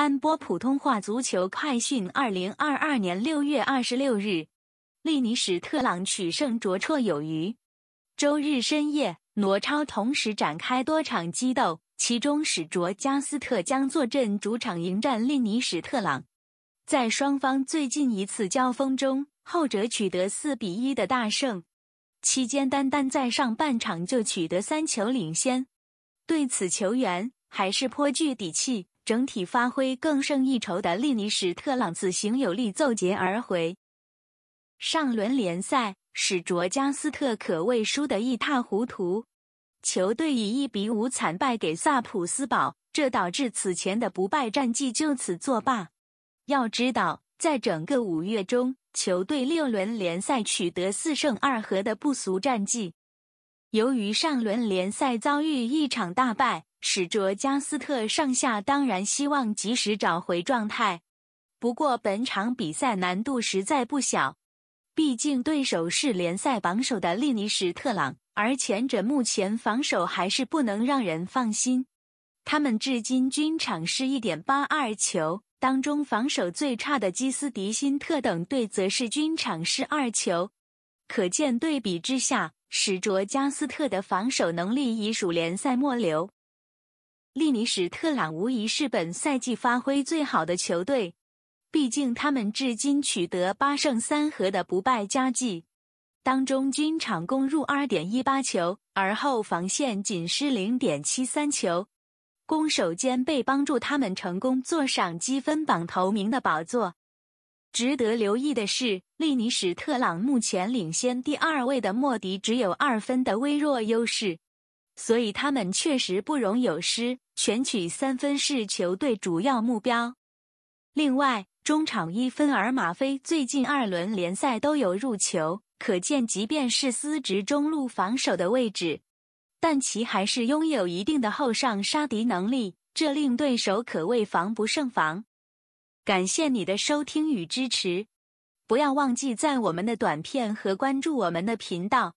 安播普通话足球快讯：二零二二年六月二十六日，利尼史特朗取胜绰绰有余。周日深夜，挪超同时展开多场激斗，其中史卓加斯特将坐镇主场迎战利尼史特朗。在双方最近一次交锋中，后者取得四比一的大胜，期间单单在上半场就取得三球领先。对此，球员还是颇具底气。整体发挥更胜一筹的利尼史特朗此行有力奏捷而回。上轮联赛，史卓加斯特可谓输得一塌糊涂，球队以一比五惨败给萨普斯堡，这导致此前的不败战绩就此作罢。要知道，在整个五月中，球队六轮联赛取得四胜二和的不俗战绩。由于上轮联赛遭遇一场大败。史卓加斯特上下当然希望及时找回状态，不过本场比赛难度实在不小，毕竟对手是联赛榜首的利尼什特朗，而前者目前防守还是不能让人放心。他们至今均场是一点八二球，当中防守最差的基斯迪辛特等队则是均场失二球，可见对比之下，史卓加斯特的防守能力已属联赛末流。利尼史特朗无疑是本赛季发挥最好的球队，毕竟他们至今取得八胜三和的不败佳绩，当中均场攻入二点一八球，而后防线仅失零点七三球，攻守兼备帮助他们成功坐上积分榜头名的宝座。值得留意的是，利尼史特朗目前领先第二位的莫迪只有二分的微弱优势。所以他们确实不容有失，全取三分是球队主要目标。另外，中场伊芬尔马菲最近二轮联赛都有入球，可见即便是司职中路防守的位置，但其还是拥有一定的后上杀敌能力，这令对手可谓防不胜防。感谢你的收听与支持，不要忘记在我们的短片和关注我们的频道。